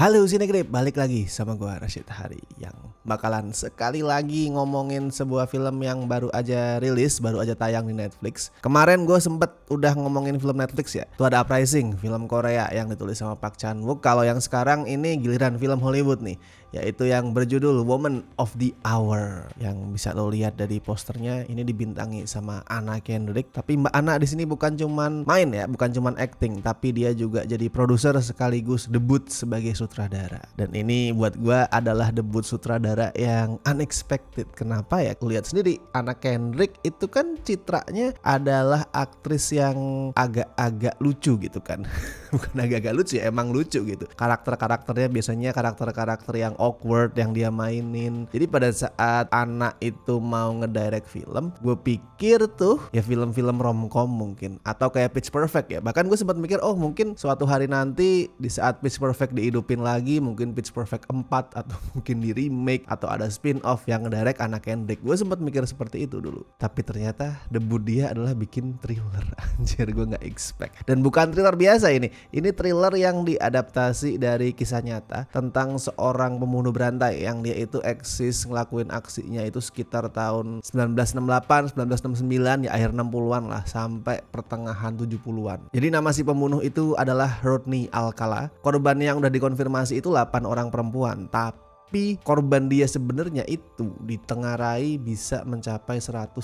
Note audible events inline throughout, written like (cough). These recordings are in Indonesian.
Halo Sinegrip, balik lagi sama gue Rashid Hari yang bakalan sekali lagi ngomongin sebuah film yang baru aja rilis, baru aja tayang di Netflix. Kemarin gue sempet udah ngomongin film Netflix ya, itu ada Uprising, film Korea yang ditulis sama Pak Chan Wook. Kalau yang sekarang ini giliran film Hollywood nih, yaitu yang berjudul Woman of the Hour yang bisa lo lihat dari posternya ini dibintangi sama Anna Kendrick tapi Mbak Anna di sini bukan cuman main ya bukan cuman acting tapi dia juga jadi produser sekaligus debut sebagai sutradara dan ini buat gue adalah debut sutradara yang unexpected kenapa ya lihat sendiri Anna Kendrick itu kan citranya adalah aktris yang agak-agak lucu gitu kan (laughs) bukan agak-agak lucu ya emang lucu gitu karakter-karakternya biasanya karakter-karakter yang awkward yang dia mainin jadi pada saat anak itu mau ngedirect film gue pikir tuh ya film-film romcom mungkin atau kayak Pitch Perfect ya bahkan gue sempat mikir oh mungkin suatu hari nanti di saat Pitch Perfect dihidupin lagi mungkin Pitch Perfect 4 (laughs) atau mungkin di remake atau ada spin off yang ngedirect anak Kendrick gue sempat mikir seperti itu dulu tapi ternyata debut dia adalah bikin thriller (laughs) anjir gue nggak expect dan bukan thriller biasa ini ini thriller yang diadaptasi dari kisah nyata tentang seorang pembunuh berantai yang dia itu eksis ngelakuin aksinya itu sekitar tahun 1968, 1969 ya akhir 60-an lah sampai pertengahan 70-an. Jadi nama si pembunuh itu adalah Rodney Alcala. Korbannya yang udah dikonfirmasi itu 8 orang perempuan, tapi tapi korban dia sebenarnya itu ditengarai bisa mencapai 130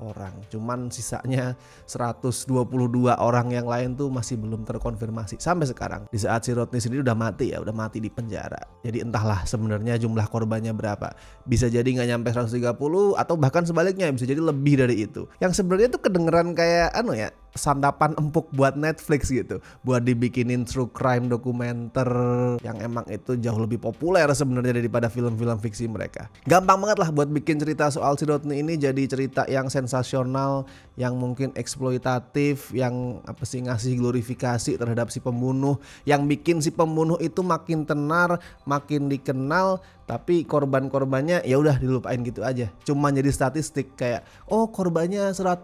orang. Cuman sisanya 122 orang yang lain tuh masih belum terkonfirmasi sampai sekarang. Di saat si Rodney sendiri udah mati ya, udah mati di penjara. Jadi entahlah sebenarnya jumlah korbannya berapa. Bisa jadi nggak nyampe 130 atau bahkan sebaliknya bisa jadi lebih dari itu. Yang sebenarnya tuh kedengeran kayak anu ya, sandapan empuk buat Netflix gitu buat dibikinin true crime dokumenter yang emang itu jauh lebih populer sebenarnya daripada film-film fiksi mereka gampang banget lah buat bikin cerita soal si Rodney ini jadi cerita yang sensasional yang mungkin eksploitatif yang apa sih ngasih glorifikasi terhadap si pembunuh yang bikin si pembunuh itu makin tenar makin dikenal tapi korban-korbannya ya udah dilupain gitu aja. Cuma jadi statistik kayak oh korbannya 130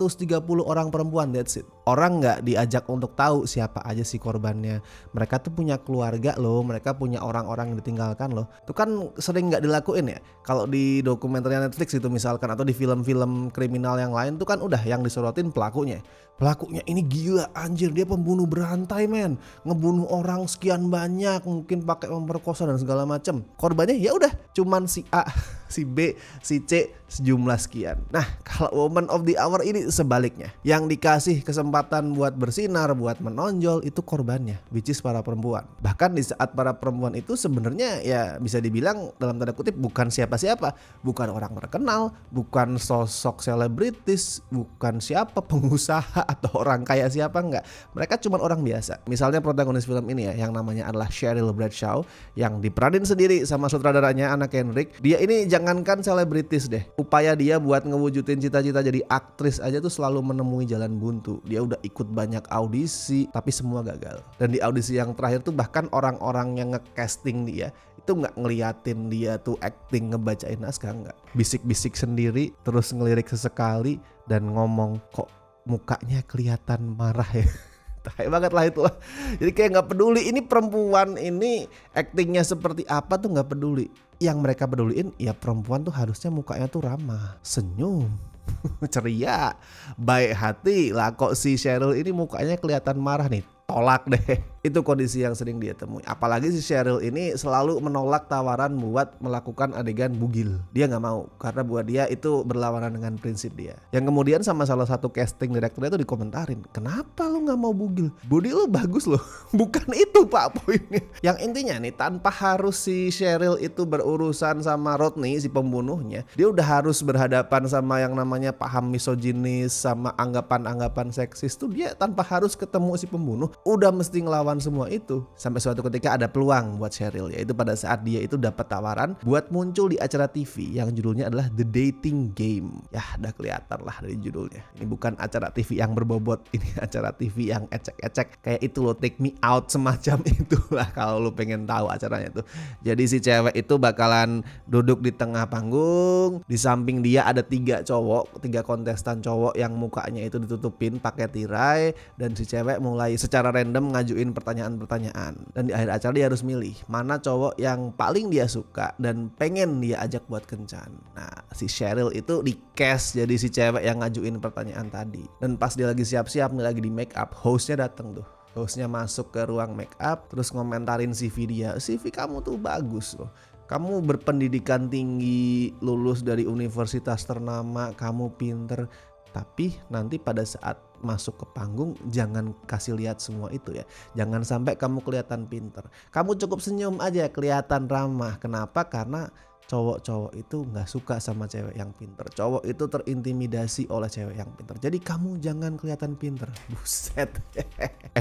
orang perempuan that's it. Orang nggak diajak untuk tahu siapa aja sih korbannya. Mereka tuh punya keluarga loh, mereka punya orang-orang yang ditinggalkan loh. Itu kan sering nggak dilakuin ya. Kalau di dokumenternya Netflix itu misalkan atau di film-film kriminal yang lain tuh kan udah yang disorotin pelakunya. Pelakunya ini gila anjir dia pembunuh berantai men Ngebunuh orang sekian banyak mungkin pakai memperkosa dan segala macem Korbannya ya udah cuman si A, (laughs) si B, si C sejumlah sekian Nah kalau woman of the hour ini sebaliknya Yang dikasih kesempatan buat bersinar, buat menonjol itu korbannya Which is para perempuan Bahkan di saat para perempuan itu sebenarnya ya bisa dibilang dalam tanda kutip bukan siapa-siapa Bukan orang terkenal, bukan sosok selebritis, bukan siapa pengusaha atau orang kaya siapa enggak. Mereka cuma orang biasa. Misalnya protagonis film ini ya yang namanya adalah Cheryl Bradshaw yang diperanin sendiri sama sutradaranya anak Henrik. Dia ini jangankan selebritis deh. Upaya dia buat ngewujudin cita-cita jadi aktris aja tuh selalu menemui jalan buntu. Dia udah ikut banyak audisi tapi semua gagal. Dan di audisi yang terakhir tuh bahkan orang-orang yang ngecasting dia itu nggak ngeliatin dia tuh acting ngebacain naskah nggak bisik-bisik sendiri terus ngelirik sesekali dan ngomong kok mukanya kelihatan marah ya (laughs) Tahi banget lah itu lah jadi kayak nggak peduli ini perempuan ini aktingnya seperti apa tuh nggak peduli yang mereka peduliin ya perempuan tuh harusnya mukanya tuh ramah senyum (laughs) ceria baik hati lah kok si Cheryl ini mukanya kelihatan marah nih tolak deh itu kondisi yang sering dia temui. Apalagi si Cheryl ini selalu menolak tawaran buat melakukan adegan bugil. Dia nggak mau karena buat dia itu berlawanan dengan prinsip dia. Yang kemudian sama salah satu casting direkturnya itu dikomentarin, kenapa lo nggak mau bugil? Body lo bagus loh. (laughs) Bukan itu pak poinnya. Yang intinya nih tanpa harus si Cheryl itu berurusan sama Rodney si pembunuhnya, dia udah harus berhadapan sama yang namanya paham misoginis sama anggapan-anggapan seksis tuh dia tanpa harus ketemu si pembunuh udah mesti ngelawan dalam semua itu sampai suatu ketika ada peluang buat Cheryl yaitu pada saat dia itu dapat tawaran buat muncul di acara TV yang judulnya adalah The Dating Game. Ya, udah kelihatan lah dari judulnya. Ini bukan acara TV yang berbobot, (laughs) ini acara TV yang ecek-ecek kayak itu loh Take Me Out semacam (laughs) itulah kalau lo pengen tahu acaranya tuh. Jadi si cewek itu bakalan duduk di tengah panggung, di samping dia ada tiga cowok, tiga kontestan cowok yang mukanya itu ditutupin pakai tirai dan si cewek mulai secara random ngajuin pertanyaan-pertanyaan dan di akhir acara dia harus milih mana cowok yang paling dia suka dan pengen dia ajak buat kencan. Nah, si Cheryl itu di cast jadi si cewek yang ngajuin pertanyaan tadi. Dan pas dia lagi siap-siap, dia lagi di make up, hostnya dateng tuh hostnya masuk ke ruang make up terus ngomentarin CV dia CV kamu tuh bagus loh kamu berpendidikan tinggi lulus dari universitas ternama kamu pinter tapi nanti pada saat masuk ke panggung jangan kasih lihat semua itu ya. Jangan sampai kamu kelihatan pinter. Kamu cukup senyum aja kelihatan ramah. Kenapa? Karena cowok-cowok itu nggak suka sama cewek yang pinter. Cowok itu terintimidasi oleh cewek yang pinter. Jadi kamu jangan kelihatan pinter. (laughs) Buset. (laughs)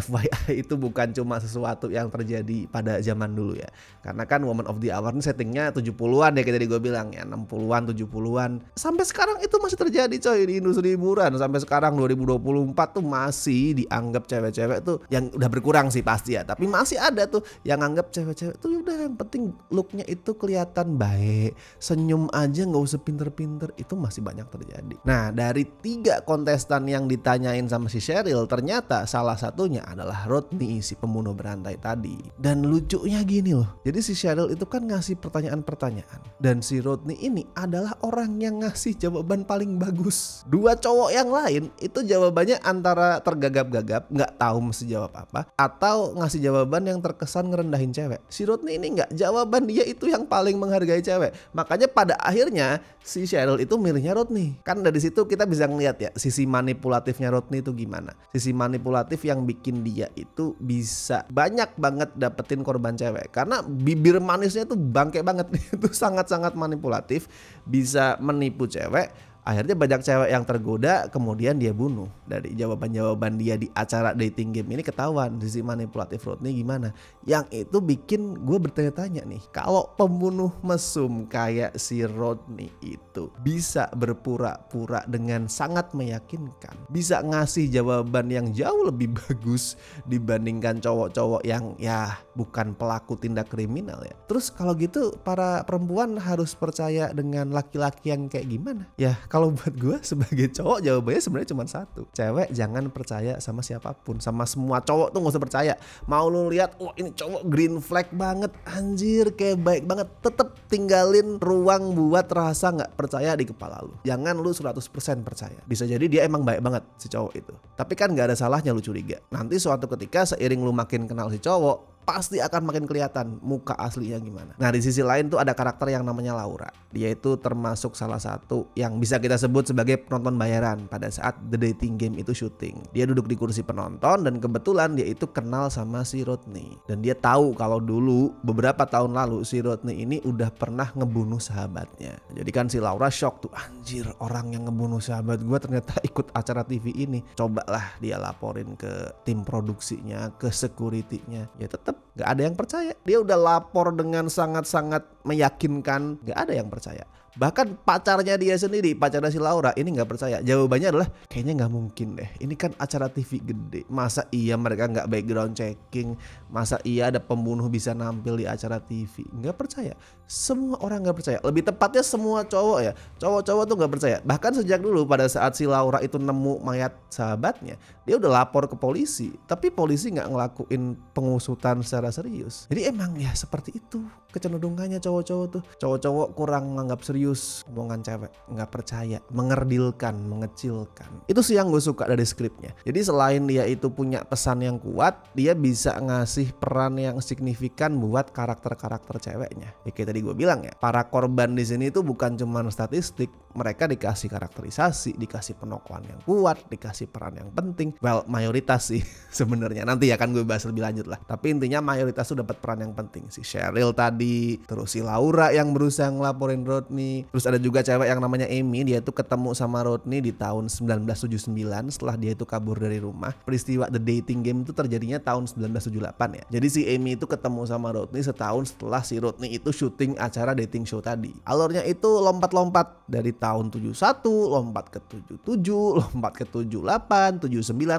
FYI itu bukan cuma sesuatu yang terjadi pada zaman dulu ya. Karena kan Woman of the Hour ini settingnya 70-an ya kayak tadi gue bilang ya. 60-an, 70-an. Sampai sekarang itu masih terjadi coy di industri hiburan. Sampai sekarang 2024 tuh masih dianggap cewek-cewek tuh yang udah berkurang sih pasti ya. Tapi masih ada tuh yang anggap cewek-cewek tuh udah yang penting looknya itu kelihatan baik senyum aja nggak usah pinter-pinter, itu masih banyak terjadi. Nah dari tiga kontestan yang ditanyain sama si Cheryl, ternyata salah satunya adalah Rodney si pembunuh berantai tadi. Dan lucunya gini loh, jadi si Cheryl itu kan ngasih pertanyaan-pertanyaan. Dan si Rodney ini adalah orang yang ngasih jawaban paling bagus. Dua cowok yang lain itu jawabannya antara tergagap-gagap, nggak tahu mesti jawab apa, atau ngasih jawaban yang terkesan ngerendahin cewek. Si Rodney ini nggak, jawaban dia itu yang paling menghargai cewek cewek. Makanya pada akhirnya si Cheryl itu milihnya Rodney. Kan dari situ kita bisa ngeliat ya sisi manipulatifnya Rodney itu gimana. Sisi manipulatif yang bikin dia itu bisa banyak banget dapetin korban cewek. Karena bibir manisnya itu bangke banget. (laughs) itu sangat-sangat manipulatif. Bisa menipu cewek akhirnya banyak cewek yang tergoda kemudian dia bunuh dari jawaban-jawaban dia di acara dating game ini ketahuan sisi manipulatif Rodney gimana yang itu bikin gue bertanya-tanya nih kalau pembunuh mesum kayak si Rodney itu bisa berpura-pura dengan sangat meyakinkan bisa ngasih jawaban yang jauh lebih (laughs) bagus dibandingkan cowok-cowok yang ya bukan pelaku tindak kriminal ya terus kalau gitu para perempuan harus percaya dengan laki-laki yang kayak gimana ya kalau buat gue (laughs) sebagai cowok jawabannya sebenarnya cuma satu cewek jangan percaya sama siapapun sama semua cowok tuh gak usah percaya mau lu lihat wah ini cowok green flag banget anjir kayak baik banget tetap tinggalin ruang buat rasa nggak percaya di kepala lu jangan lu 100% percaya bisa jadi dia emang baik banget si cowok itu tapi kan nggak ada salahnya lu curiga nanti suatu ketika seiring lu makin kenal si cowok pasti akan makin kelihatan muka aslinya gimana. Nah di sisi lain tuh ada karakter yang namanya Laura. Dia itu termasuk salah satu yang bisa kita sebut sebagai penonton bayaran pada saat The Dating Game itu syuting. Dia duduk di kursi penonton dan kebetulan dia itu kenal sama si Rodney. Dan dia tahu kalau dulu beberapa tahun lalu si Rodney ini udah pernah ngebunuh sahabatnya. Jadi kan si Laura shock tuh anjir orang yang ngebunuh sahabat gue ternyata (laughs) ikut acara TV ini. Cobalah dia laporin ke tim produksinya, ke security-nya. Ya tetap nggak ada yang percaya. Dia udah lapor dengan sangat-sangat meyakinkan, nggak ada yang percaya bahkan pacarnya dia sendiri pacarnya si Laura ini nggak percaya jawabannya adalah kayaknya nggak mungkin deh ini kan acara TV gede masa iya mereka nggak background checking masa iya ada pembunuh bisa nampil di acara TV nggak percaya semua orang nggak percaya lebih tepatnya semua cowok ya cowok-cowok tuh nggak percaya bahkan sejak dulu pada saat si Laura itu nemu mayat sahabatnya dia udah lapor ke polisi tapi polisi nggak ngelakuin pengusutan secara serius jadi emang ya seperti itu kecenderungannya cowok-cowok tuh cowok-cowok kurang menganggap serius serius omongan cewek nggak percaya mengerdilkan mengecilkan itu sih yang gue suka dari skripnya jadi selain dia itu punya pesan yang kuat dia bisa ngasih peran yang signifikan buat karakter-karakter ceweknya ya kayak tadi gue bilang ya para korban di sini itu bukan cuma statistik mereka dikasih karakterisasi dikasih penokohan yang kuat dikasih peran yang penting well mayoritas sih (laughs) sebenarnya nanti ya kan gue bahas lebih lanjut lah tapi intinya mayoritas tuh dapat peran yang penting si Cheryl tadi terus si Laura yang berusaha ngelaporin Rodney terus ada juga cewek yang namanya Amy dia itu ketemu sama Rodney di tahun 1979 setelah dia itu kabur dari rumah peristiwa The Dating Game itu terjadinya tahun 1978 ya jadi si Amy itu ketemu sama Rodney setahun setelah si Rodney itu syuting acara dating show tadi alurnya itu lompat-lompat dari tahun 71 lompat ke 77 (laughs) lompat ke 78 79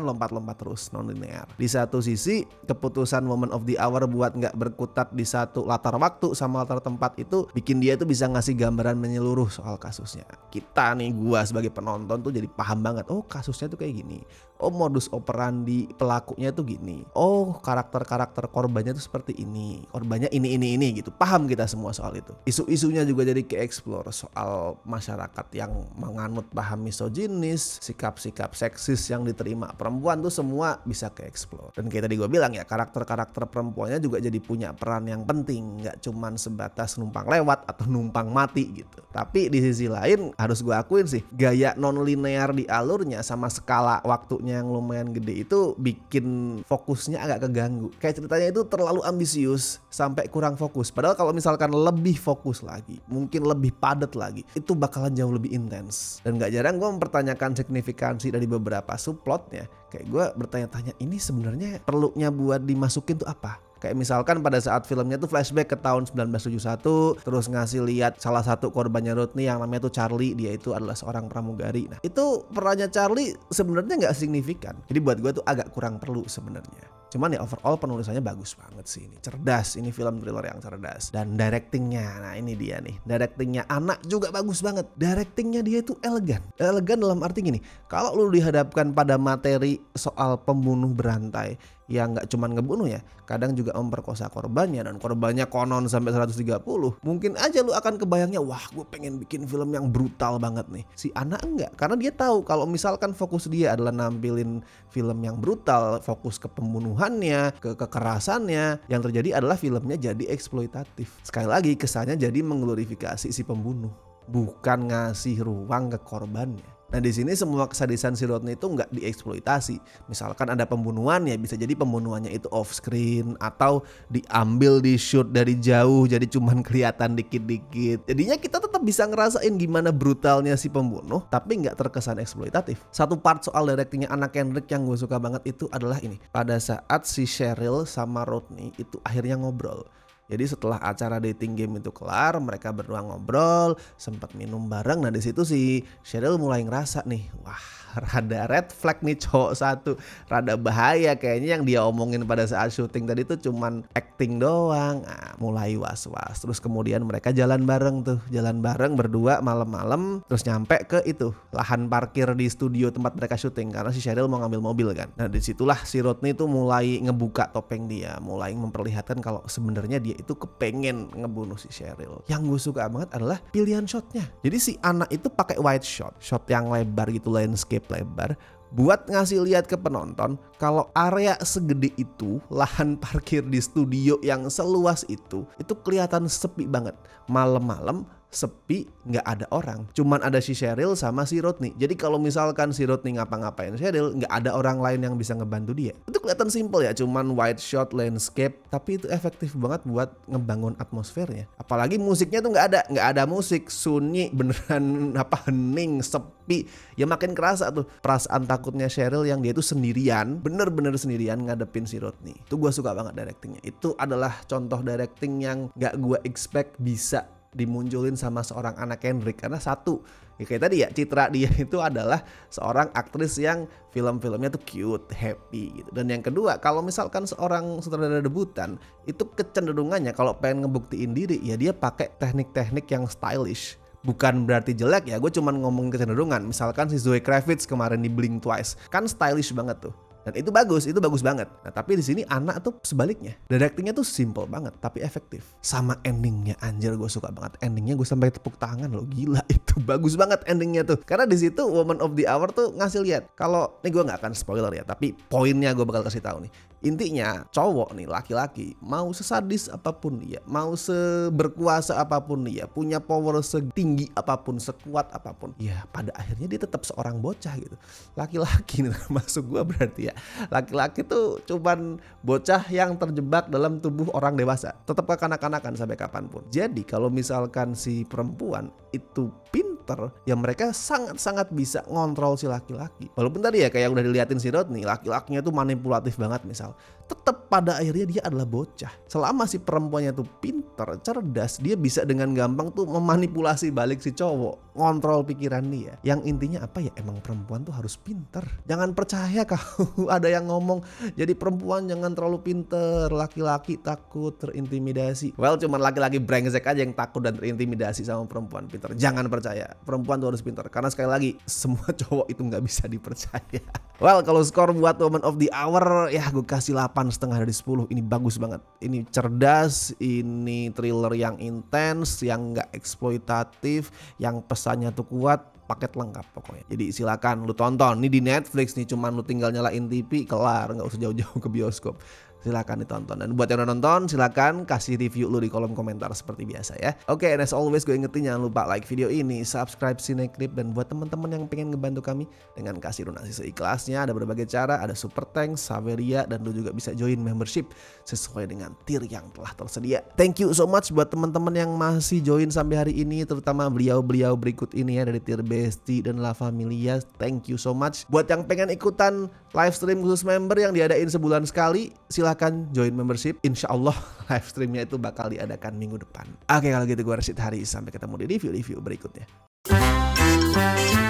lompat-lompat terus non-linear di satu sisi keputusan woman of the hour buat nggak berkutat di satu latar waktu sama latar tempat itu bikin dia itu bisa ngasih gambaran menyeluruh soal kasusnya. Kita nih gua sebagai penonton tuh jadi paham banget. Oh kasusnya tuh kayak gini oh modus operandi pelakunya itu gini oh karakter-karakter korbannya itu seperti ini korbannya ini ini ini gitu paham kita semua soal itu isu-isunya juga jadi ke explore soal masyarakat yang menganut paham misoginis sikap-sikap seksis yang diterima perempuan tuh semua bisa ke explore dan kayak tadi gue bilang ya karakter-karakter perempuannya juga jadi punya peran yang penting Gak cuman sebatas numpang lewat atau numpang mati gitu tapi di sisi lain harus gue akuin sih gaya non linear di alurnya sama skala waktunya yang lumayan gede itu bikin fokusnya agak keganggu. Kayak ceritanya itu terlalu ambisius sampai kurang fokus. Padahal kalau misalkan lebih fokus lagi, mungkin lebih padat lagi, itu bakalan jauh lebih intens. Dan gak jarang gue mempertanyakan signifikansi dari beberapa subplotnya. Kayak gue bertanya-tanya ini sebenarnya perlunya buat dimasukin tuh apa? Kayak misalkan pada saat filmnya tuh flashback ke tahun 1971 terus ngasih lihat salah satu korbannya Rodney yang namanya tuh Charlie, dia itu adalah seorang pramugari. Nah, itu perannya Charlie sebenarnya nggak signifikan. Jadi buat gue tuh agak kurang perlu sebenarnya. Cuman ya overall penulisannya bagus banget sih ini. Cerdas, ini film thriller yang cerdas. Dan directingnya, nah ini dia nih. Directingnya anak juga bagus banget. Directingnya dia itu elegan. Elegan dalam arti gini, kalau lu dihadapkan pada materi soal pembunuh berantai, ya nggak cuma ngebunuh ya kadang juga memperkosa korbannya dan korbannya konon sampai 130 mungkin aja lu akan kebayangnya wah gue pengen bikin film yang brutal banget nih si anak enggak karena dia tahu kalau misalkan fokus dia adalah nampilin film yang brutal fokus ke pembunuhannya ke kekerasannya yang terjadi adalah filmnya jadi eksploitatif sekali lagi kesannya jadi mengglorifikasi si pembunuh bukan ngasih ruang ke korbannya Nah di sini semua kesadisan si Rodney itu nggak dieksploitasi. Misalkan ada pembunuhan ya bisa jadi pembunuhannya itu off screen atau diambil di shoot dari jauh jadi cuman (laughs) kelihatan dikit-dikit. Jadinya kita tetap bisa ngerasain gimana brutalnya si pembunuh tapi nggak terkesan eksploitatif. Satu part soal directingnya anak Kendrick yang gue suka banget itu adalah ini. Pada saat si Cheryl sama Rodney itu akhirnya ngobrol jadi setelah acara dating game itu kelar, mereka berdua ngobrol, sempat minum bareng. Nah di situ si Cheryl mulai ngerasa nih, wah rada red flag nih cowok satu, rada bahaya kayaknya yang dia omongin pada saat syuting tadi itu cuman acting doang. Nah, mulai was-was. Terus kemudian mereka jalan bareng tuh, jalan bareng berdua malam-malam, terus nyampe ke itu lahan parkir di studio tempat mereka syuting karena si Cheryl mau ngambil mobil kan. Nah disitulah si Rodney tuh mulai ngebuka topeng dia, mulai memperlihatkan kalau sebenarnya dia itu kepengen ngebunuh si Cheryl. Yang gue suka banget adalah pilihan shotnya. Jadi si anak itu pakai wide shot, shot yang lebar gitu, landscape lebar buat ngasih lihat ke penonton kalau area segede itu, lahan parkir di studio yang seluas itu, itu kelihatan sepi banget. Malam-malam sepi, nggak ada orang. Cuman ada si Cheryl sama si Rodney. Jadi kalau misalkan si Rodney ngapa-ngapain Cheryl, nggak ada orang lain yang bisa ngebantu dia. Itu kelihatan simple ya, cuman wide shot, landscape, tapi itu efektif banget buat ngebangun atmosfernya. Apalagi musiknya tuh nggak ada, nggak ada musik, sunyi, (laughs) beneran apa hening, sepi. Ya makin kerasa tuh perasaan takutnya Cheryl yang dia tuh sendirian, bener-bener sendirian ngadepin si Rodney. Itu gue suka banget directingnya. Itu adalah contoh directing yang nggak gue expect bisa dimunculin sama seorang anak Kendrick karena satu ya kayak tadi ya citra dia (laughs) itu adalah seorang aktris yang film-filmnya tuh cute, happy gitu. Dan yang kedua, kalau misalkan seorang sutradara debutan itu kecenderungannya kalau pengen ngebuktiin diri ya dia pakai teknik-teknik yang stylish bukan berarti jelek ya gue cuman ngomong kecenderungan misalkan si Zoe Kravitz kemarin di Blink Twice kan stylish banget tuh dan itu bagus, itu bagus banget. Nah, tapi di sini anak tuh sebaliknya. Directingnya tuh simple banget, tapi efektif. Sama endingnya, anjir gue suka banget. Endingnya gue sampai tepuk tangan loh, gila (laughs) itu bagus banget endingnya tuh. Karena di situ Woman of the Hour tuh ngasih lihat. Kalau ini gue nggak akan spoiler ya, tapi poinnya gue bakal kasih tahu nih Intinya cowok nih laki-laki mau sesadis apapun dia, mau seberkuasa apapun dia, punya power setinggi apapun, sekuat apapun, ya pada akhirnya dia tetap seorang bocah gitu. Laki-laki nih termasuk (laughs) gue berarti ya. Laki-laki tuh cuman bocah yang terjebak dalam tubuh orang dewasa, tetap kanak kanakan sampai kapanpun. Jadi kalau misalkan si perempuan itu pinter, ya mereka sangat-sangat bisa ngontrol si laki-laki. Walaupun tadi ya kayak udah diliatin si nih laki-lakinya tuh manipulatif banget misalnya out tetap pada akhirnya dia adalah bocah. Selama si perempuannya tuh pinter, cerdas, dia bisa dengan gampang tuh memanipulasi balik si cowok, ngontrol pikiran dia. Yang intinya apa ya? Emang perempuan tuh harus pinter. Jangan percaya (laughs) kau ada yang ngomong jadi perempuan jangan terlalu pinter, laki-laki takut terintimidasi. Well, cuman laki-laki brengsek aja yang takut dan terintimidasi sama perempuan pinter. Jangan percaya. Perempuan tuh harus pinter karena sekali lagi (laughs) semua cowok itu nggak bisa dipercaya. (laughs) Well, kalau skor buat Woman of the Hour ya gue kasih 8 8 setengah dari 10 ini bagus banget ini cerdas ini thriller yang intens yang enggak eksploitatif yang pesannya tuh kuat paket lengkap pokoknya jadi silakan lu tonton ini di Netflix nih cuman lu tinggal nyalain TV kelar nggak usah jauh-jauh ke bioskop silahkan ditonton dan buat yang udah nonton silahkan kasih review lu di kolom komentar seperti biasa ya oke okay, and as always gue ingetin jangan lupa like video ini subscribe Cineclip dan buat teman-teman yang pengen ngebantu kami dengan kasih donasi seikhlasnya ada berbagai cara ada super tank Saveria dan lu juga bisa join membership sesuai dengan tier yang telah tersedia thank you so much buat teman-teman yang masih join sampai hari ini terutama beliau-beliau berikut ini ya dari tier Besti dan La Familia thank you so much buat yang pengen ikutan live stream khusus member yang diadain sebulan sekali silahkan silahkan join membership. Insya Allah (laughs) live streamnya itu bakal diadakan minggu depan. Oke kalau gitu gue Rashid Hari. Sampai ketemu di review-review berikutnya.